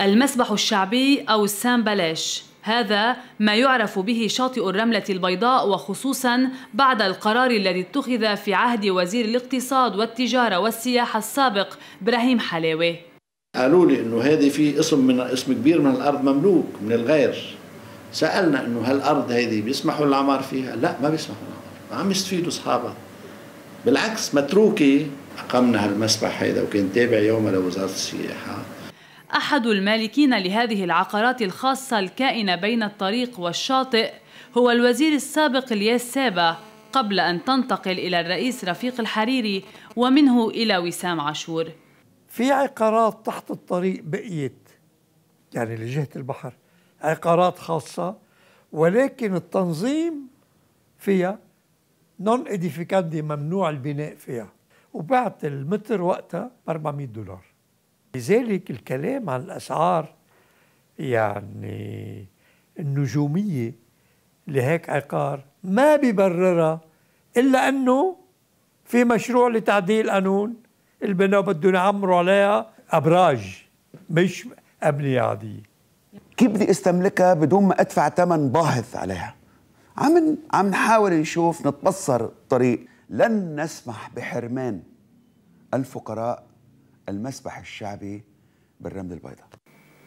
المسبح الشعبي أو السامبلاش هذا ما يعرف به شاطئ الرملة البيضاء وخصوصا بعد القرار الذي اتخذ في عهد وزير الاقتصاد والتجارة والسياحة السابق إبراهيم حلاوي قالوا لي انه هذه في اسم من اسم كبير من الارض مملوك من الغير سالنا انه هالارض هذه بيسمحوا للعمار فيها لا ما بيسمحوا للعمار ما عم يستفيدوا اصحابها بالعكس متروكه اقمنا هالمسبح هذا وكان تابع يوم لوزاره السياحه أحد المالكين لهذه العقارات الخاصة الكائنة بين الطريق والشاطئ هو الوزير السابق الياس سابا قبل أن تنتقل إلى الرئيس رفيق الحريري ومنه إلى وسام عاشور في عقارات تحت الطريق بقيت يعني لجهة البحر عقارات خاصة ولكن التنظيم فيها نون اديفيكاندي ممنوع البناء فيها وبعت المتر وقتها 400 دولار لذلك الكلام عن الأسعار يعني النجومية لهيك عقار ما بيبررها إلا أنه في مشروع لتعديل قانون البناء بدهم يعمروا عليها أبراج مش أبنية عادية كيف بدي استملكها بدون ما أدفع ثمن باهظ عليها عم عم نحاول نشوف نتبصر طريق لن نسمح بحرمان الفقراء المسبح الشعبي بالرمل البيضاء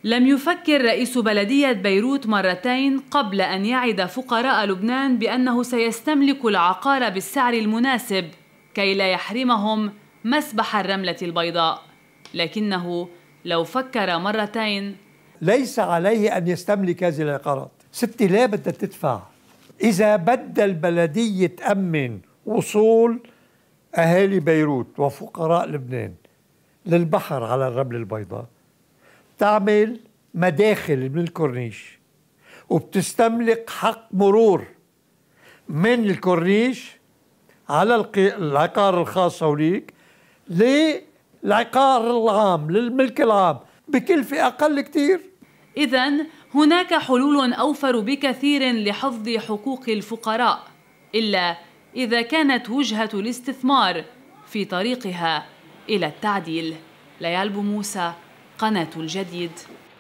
لم يفكر رئيس بلدية بيروت مرتين قبل أن يعد فقراء لبنان بأنه سيستملك العقار بالسعر المناسب كي لا يحرمهم مسبح الرملة البيضاء لكنه لو فكر مرتين ليس عليه أن يستملك هذه العقارات لا بدها تدفع إذا بدأ البلدية تأمن وصول أهالي بيروت وفقراء لبنان للبحر على الرمل البيضاء بتعمل مداخل من الكورنيش وبتستملك حق مرور من الكورنيش على العقار الخاص هوليك للعقار العام للملك العام بكلفة أقل كتير إذا هناك حلول أوفر بكثير لحفظ حقوق الفقراء إلا إذا كانت وجهة الاستثمار في طريقها إلى التعديل ليالبو موسى قناة الجديد